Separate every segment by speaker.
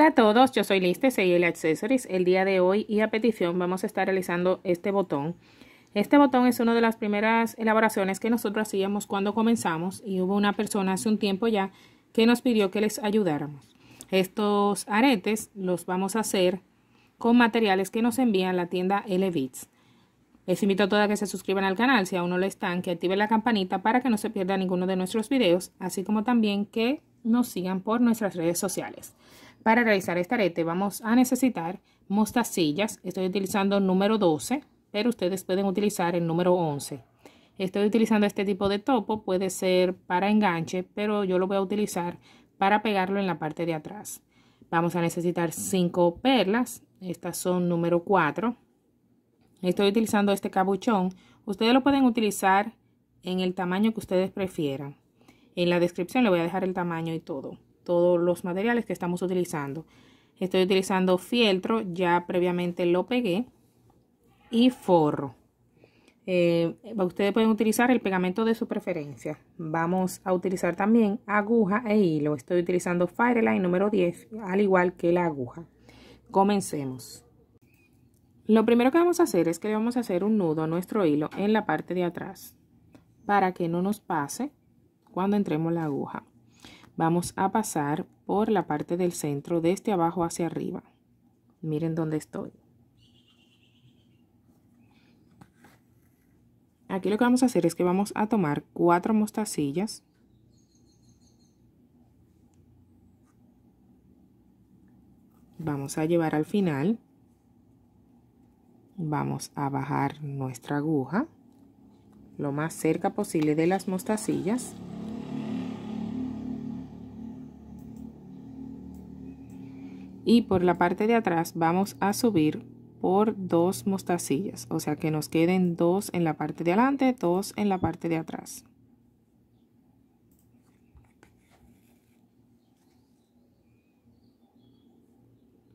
Speaker 1: Hola a todos, yo soy Liste, soy Accessories. El día de hoy y a petición vamos a estar realizando este botón. Este botón es una de las primeras elaboraciones que nosotros hacíamos cuando comenzamos y hubo una persona hace un tiempo ya que nos pidió que les ayudáramos. Estos aretes los vamos a hacer con materiales que nos envían la tienda LBits. Les invito a todas que se suscriban al canal si aún no lo están, que activen la campanita para que no se pierda ninguno de nuestros videos, así como también que nos sigan por nuestras redes sociales. Para realizar este arete vamos a necesitar mostacillas. Estoy utilizando el número 12, pero ustedes pueden utilizar el número 11. Estoy utilizando este tipo de topo, puede ser para enganche, pero yo lo voy a utilizar para pegarlo en la parte de atrás. Vamos a necesitar 5 perlas, estas son número 4. Estoy utilizando este cabuchón, ustedes lo pueden utilizar en el tamaño que ustedes prefieran. En la descripción le voy a dejar el tamaño y todo todos los materiales que estamos utilizando. Estoy utilizando fieltro, ya previamente lo pegué, y forro. Eh, ustedes pueden utilizar el pegamento de su preferencia. Vamos a utilizar también aguja e hilo. Estoy utilizando Fireline número 10, al igual que la aguja. Comencemos. Lo primero que vamos a hacer es que vamos a hacer un nudo a nuestro hilo en la parte de atrás para que no nos pase cuando entremos la aguja vamos a pasar por la parte del centro de este abajo hacia arriba. Miren dónde estoy. Aquí lo que vamos a hacer es que vamos a tomar cuatro mostacillas. Vamos a llevar al final. Vamos a bajar nuestra aguja lo más cerca posible de las mostacillas. y por la parte de atrás vamos a subir por dos mostacillas, o sea que nos queden dos en la parte de adelante, dos en la parte de atrás.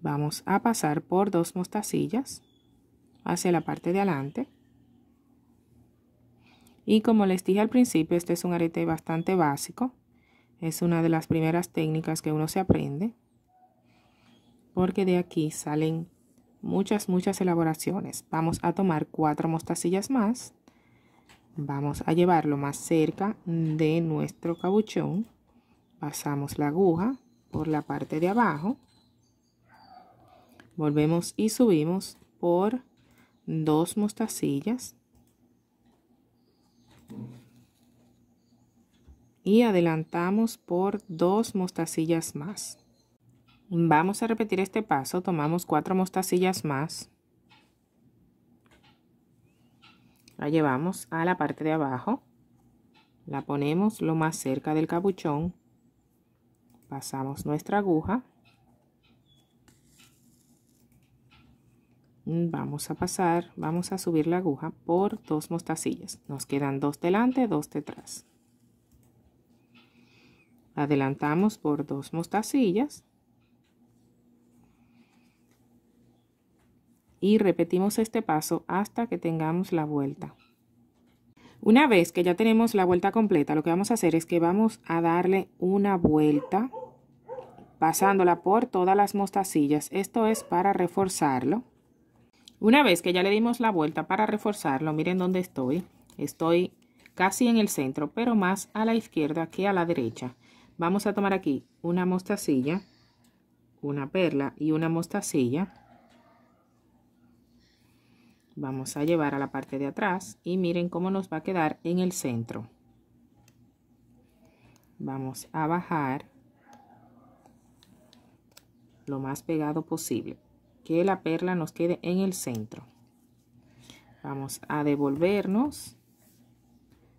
Speaker 1: Vamos a pasar por dos mostacillas hacia la parte de adelante. Y como les dije al principio, este es un arete bastante básico. Es una de las primeras técnicas que uno se aprende porque de aquí salen muchas, muchas elaboraciones. Vamos a tomar cuatro mostacillas más. Vamos a llevarlo más cerca de nuestro cabuchón. Pasamos la aguja por la parte de abajo. Volvemos y subimos por dos mostacillas. Y adelantamos por dos mostacillas más. Vamos a repetir este paso. Tomamos cuatro mostacillas más. La llevamos a la parte de abajo. La ponemos lo más cerca del capuchón. Pasamos nuestra aguja. Vamos a pasar, vamos a subir la aguja por dos mostacillas. Nos quedan dos delante, dos detrás. Adelantamos por dos mostacillas y repetimos este paso hasta que tengamos la vuelta. Una vez que ya tenemos la vuelta completa, lo que vamos a hacer es que vamos a darle una vuelta pasándola por todas las mostacillas. Esto es para reforzarlo. Una vez que ya le dimos la vuelta para reforzarlo, miren dónde estoy. Estoy casi en el centro, pero más a la izquierda que a la derecha. Vamos a tomar aquí una mostacilla, una perla y una mostacilla Vamos a llevar a la parte de atrás y miren cómo nos va a quedar en el centro. Vamos a bajar lo más pegado posible. Que la perla nos quede en el centro. Vamos a devolvernos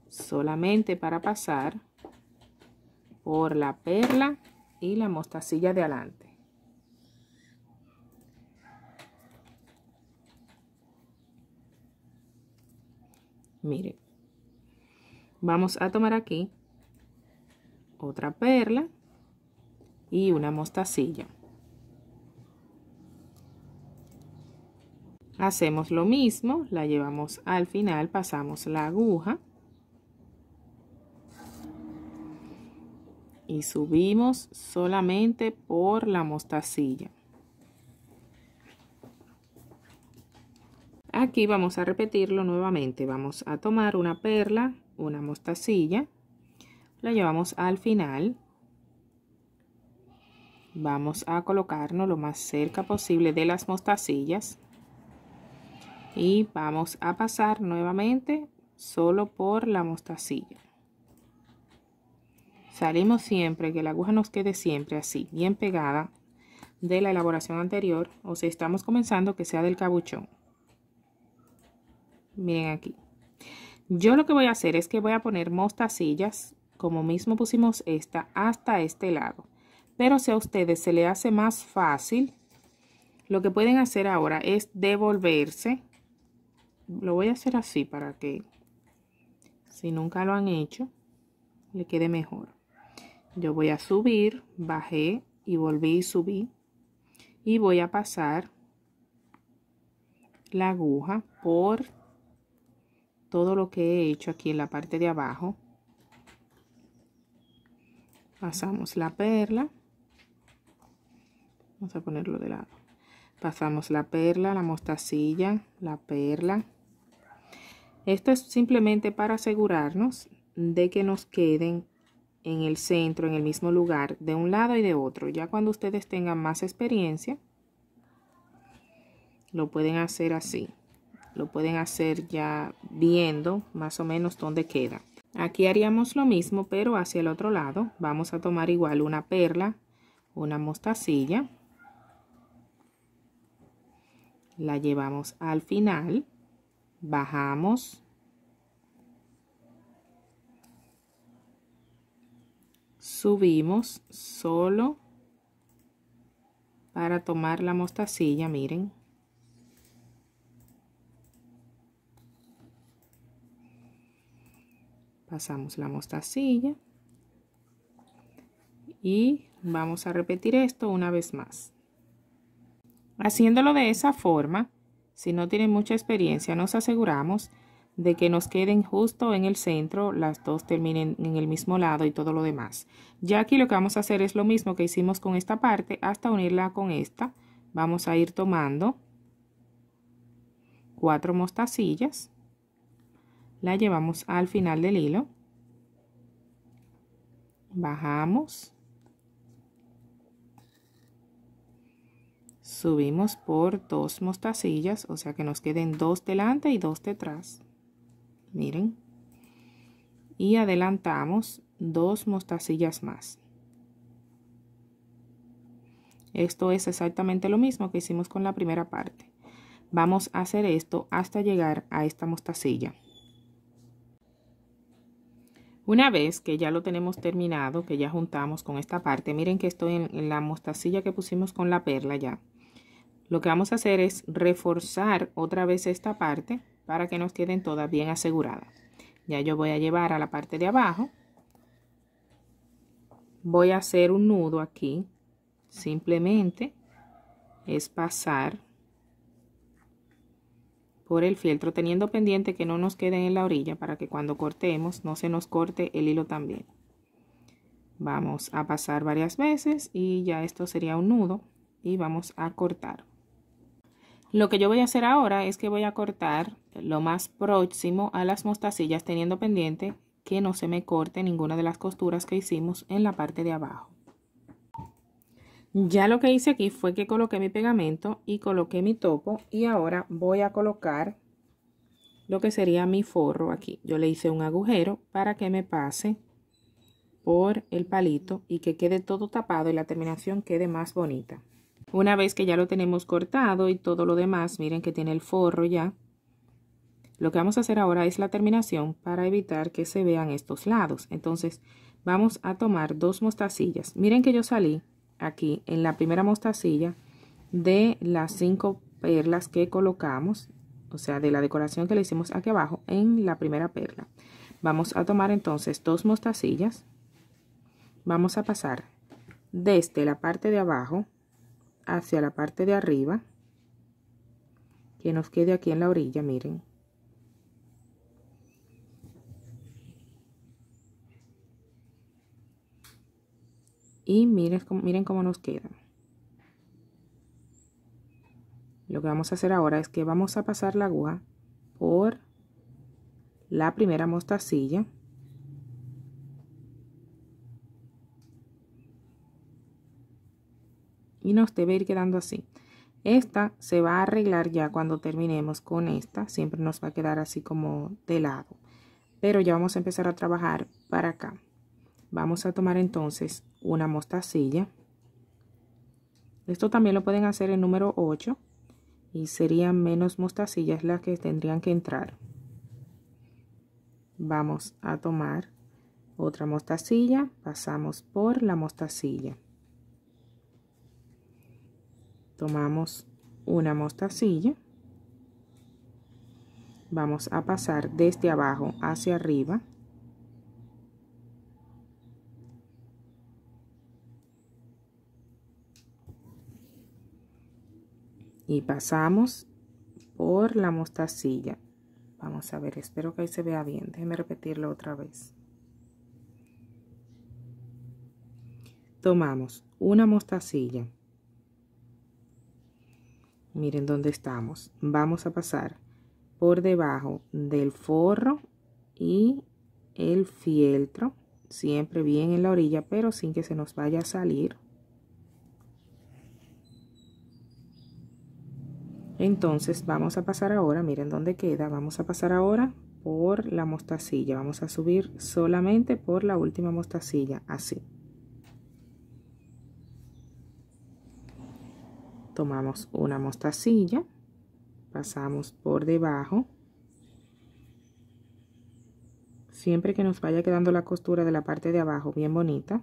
Speaker 1: solamente para pasar por la perla y la mostacilla de adelante. Miren, vamos a tomar aquí otra perla y una mostacilla. Hacemos lo mismo, la llevamos al final, pasamos la aguja y subimos solamente por la mostacilla. Aquí vamos a repetirlo nuevamente. Vamos a tomar una perla, una mostacilla, la llevamos al final. Vamos a colocarnos lo más cerca posible de las mostacillas. Y vamos a pasar nuevamente solo por la mostacilla. Salimos siempre, que la aguja nos quede siempre así, bien pegada de la elaboración anterior o si estamos comenzando que sea del cabuchón miren aquí. Yo lo que voy a hacer es que voy a poner mostacillas, como mismo pusimos esta, hasta este lado. Pero si a ustedes se le hace más fácil, lo que pueden hacer ahora es devolverse. Lo voy a hacer así para que, si nunca lo han hecho, le quede mejor. Yo voy a subir, bajé y volví y subí. Y voy a pasar la aguja por todo lo que he hecho aquí en la parte de abajo pasamos la perla vamos a ponerlo de lado pasamos la perla la mostacilla la perla esto es simplemente para asegurarnos de que nos queden en el centro, en el mismo lugar, de un lado y de otro. Ya cuando ustedes tengan más experiencia, lo pueden hacer así. Lo pueden hacer ya viendo más o menos dónde queda. Aquí haríamos lo mismo, pero hacia el otro lado. Vamos a tomar igual una perla, una mostacilla. La llevamos al final. Bajamos. Subimos solo para tomar la mostacilla, miren. pasamos la mostacilla y vamos a repetir esto una vez más. Haciéndolo de esa forma, si no tienen mucha experiencia, nos aseguramos de que nos queden justo en el centro, las dos terminen en el mismo lado y todo lo demás. Ya aquí lo que vamos a hacer es lo mismo que hicimos con esta parte hasta unirla con esta. Vamos a ir tomando cuatro mostacillas la llevamos al final del hilo, bajamos, subimos por dos mostacillas, o sea que nos queden dos delante y dos detrás, miren, y adelantamos dos mostacillas más. Esto es exactamente lo mismo que hicimos con la primera parte. Vamos a hacer esto hasta llegar a esta mostacilla. Una vez que ya lo tenemos terminado, que ya juntamos con esta parte, miren que estoy en, la mostacilla que pusimos con la perla ya. Lo que vamos a hacer es reforzar otra vez esta parte para que nos queden todas bien aseguradas. Ya yo voy a llevar a la parte de abajo. Voy a hacer un nudo aquí. Simplemente es pasar por el fieltro, teniendo pendiente que no nos quede en la orilla para que cuando cortemos no se nos corte el hilo también. Vamos a pasar varias veces y ya esto sería un nudo y vamos a cortar. Lo que yo voy a hacer ahora es que voy a cortar lo más próximo a las mostacillas teniendo pendiente que no se me corte ninguna de las costuras que hicimos en la parte de abajo. Ya lo que hice aquí fue que coloqué mi pegamento y coloqué mi topo y ahora voy a colocar lo que sería mi forro aquí. Yo le hice un agujero para que me pase por el palito y que quede todo tapado y la terminación quede más bonita. Una vez que ya lo tenemos cortado y todo lo demás, miren que tiene el forro ya. Lo que vamos a hacer ahora es la terminación para evitar que se vean estos lados. Entonces vamos a tomar dos mostacillas. Miren que yo salí aquí en la primera mostacilla de las cinco perlas que colocamos, o sea, de la decoración que le hicimos aquí abajo en la primera perla. Vamos a tomar entonces dos mostacillas. Vamos a pasar desde la parte de abajo hacia la parte de arriba, que nos quede aquí en la orilla, miren. Y miren, miren cómo nos queda. Lo que vamos a hacer ahora es que vamos a pasar la agua por la primera mostacilla. Y nos debe ir quedando así. Esta se va a arreglar ya cuando terminemos con esta. Siempre nos va a quedar así como de lado. Pero ya vamos a empezar a trabajar para acá. Vamos a tomar entonces una mostacilla. Esto también lo pueden hacer en número 8 y serían menos mostacillas las que tendrían que entrar. Vamos a tomar otra mostacilla, pasamos por la mostacilla. Tomamos una mostacilla. Vamos a pasar desde abajo hacia arriba y pasamos por la mostacilla vamos a ver espero que ahí se vea bien déjeme repetirlo otra vez tomamos una mostacilla miren dónde estamos vamos a pasar por debajo del forro y el fieltro siempre bien en la orilla pero sin que se nos vaya a salir Entonces vamos a pasar ahora, miren dónde queda, vamos a pasar ahora por la mostacilla. Vamos a subir solamente por la última mostacilla, así. Tomamos una mostacilla, pasamos por debajo. Siempre que nos vaya quedando la costura de la parte de abajo bien bonita.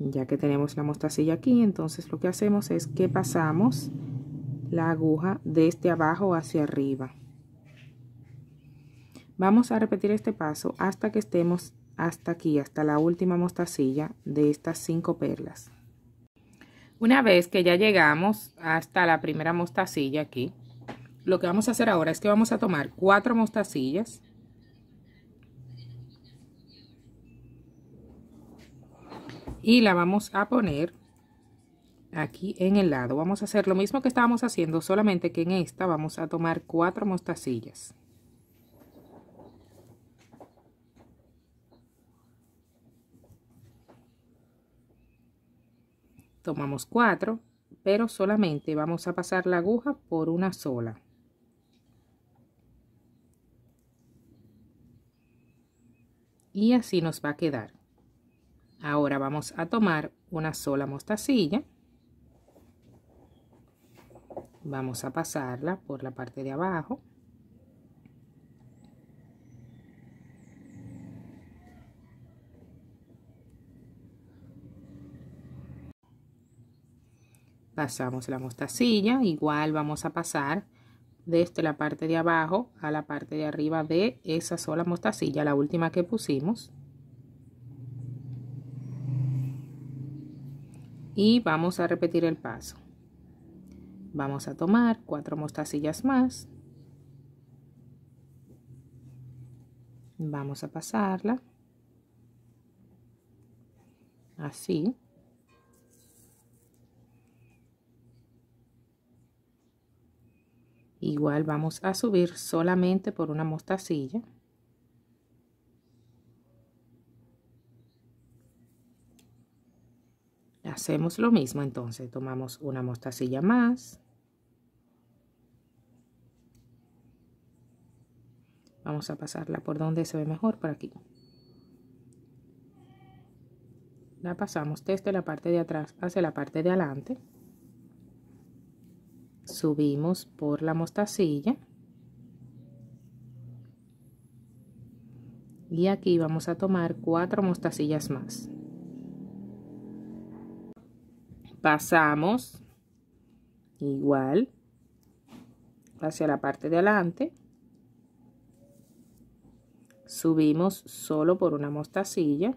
Speaker 1: ya que tenemos la mostacilla aquí entonces lo que hacemos es que pasamos la aguja desde abajo hacia arriba vamos a repetir este paso hasta que estemos hasta aquí hasta la última mostacilla de estas cinco perlas una vez que ya llegamos hasta la primera mostacilla aquí lo que vamos a hacer ahora es que vamos a tomar cuatro mostacillas y la vamos a poner aquí en el lado. Vamos a hacer lo mismo que estábamos haciendo, solamente que en esta vamos a tomar cuatro mostacillas. Tomamos cuatro, pero solamente vamos a pasar la aguja por una sola. Y así nos va a quedar. Ahora vamos a tomar una sola mostacilla. Vamos a pasarla por la parte de abajo. pasamos la mostacilla, igual vamos a pasar desde la parte de abajo a la parte de arriba de esa sola mostacilla, la última que pusimos. y vamos a repetir el paso. Vamos a tomar cuatro mostacillas más. Vamos a pasarla. Así. Igual vamos a subir solamente por una mostacilla. Hacemos lo mismo entonces, tomamos una mostacilla más. Vamos a pasarla por donde se ve mejor, por aquí. La pasamos desde la parte de atrás hacia la parte de adelante. Subimos por la mostacilla. Y aquí vamos a tomar cuatro mostacillas más pasamos igual hacia la parte de adelante subimos solo por una mostacilla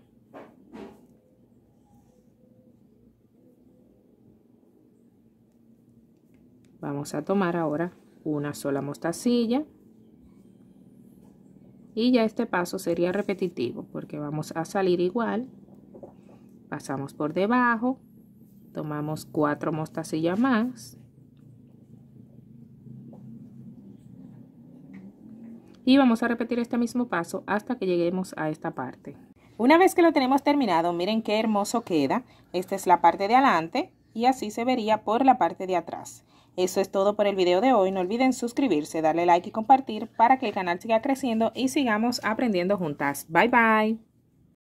Speaker 1: vamos a tomar ahora una sola mostacilla y ya este paso sería repetitivo porque vamos a salir igual pasamos por debajo tomamos cuatro mostacillas más y vamos a repetir este mismo paso hasta que lleguemos a esta parte una vez que lo tenemos terminado miren qué hermoso queda esta es la parte de adelante y así se vería por la parte de atrás eso es todo por el video de hoy no olviden suscribirse darle like y compartir para que el canal siga creciendo y sigamos aprendiendo juntas bye bye